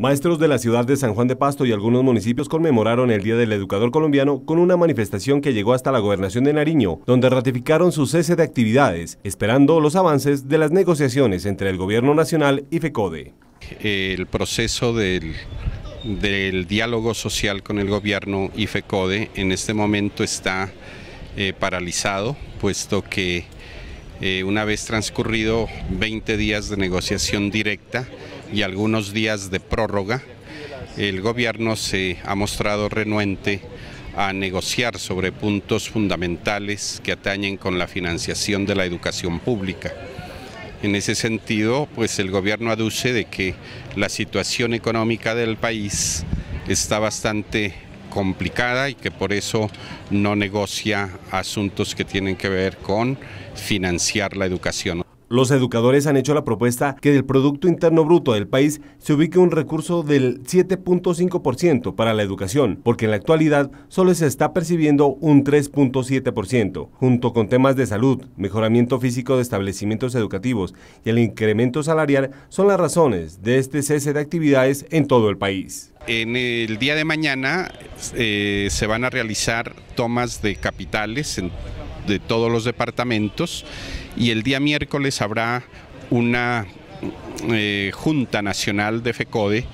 Maestros de la ciudad de San Juan de Pasto y algunos municipios conmemoraron el Día del Educador Colombiano con una manifestación que llegó hasta la gobernación de Nariño, donde ratificaron su cese de actividades, esperando los avances de las negociaciones entre el Gobierno Nacional y FECODE. El proceso del, diálogo social con el Gobierno y FECODE en este momento está eh, paralizado, puesto que eh, una vez transcurrido 20 días de negociación directa, y algunos días de prórroga, el gobierno se ha mostrado renuente a negociar sobre puntos fundamentales que atañen con la financiación de la educación pública. En ese sentido, pues el gobierno aduce de que la situación económica del país está bastante complicada y que por eso no negocia asuntos que tienen que ver con financiar la educación. Los educadores han hecho la propuesta que del Producto Interno Bruto del país se ubique un recurso del 7.5% para la educación, porque en la actualidad solo se está percibiendo un 3.7%, junto con temas de salud, mejoramiento físico de establecimientos educativos y el incremento salarial son las razones de este cese de actividades en todo el país. En el día de mañana eh, se van a realizar tomas de capitales en de todos los departamentos y el día miércoles habrá una eh, Junta Nacional de FECODE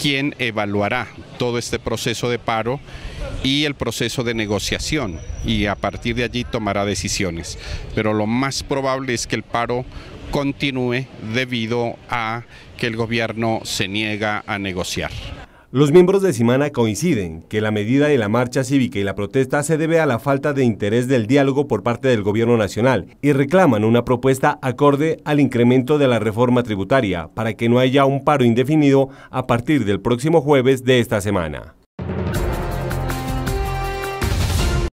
quien evaluará todo este proceso de paro y el proceso de negociación y a partir de allí tomará decisiones. Pero lo más probable es que el paro continúe debido a que el gobierno se niega a negociar. Los miembros de Simana coinciden que la medida de la marcha cívica y la protesta se debe a la falta de interés del diálogo por parte del gobierno nacional y reclaman una propuesta acorde al incremento de la reforma tributaria para que no haya un paro indefinido a partir del próximo jueves de esta semana.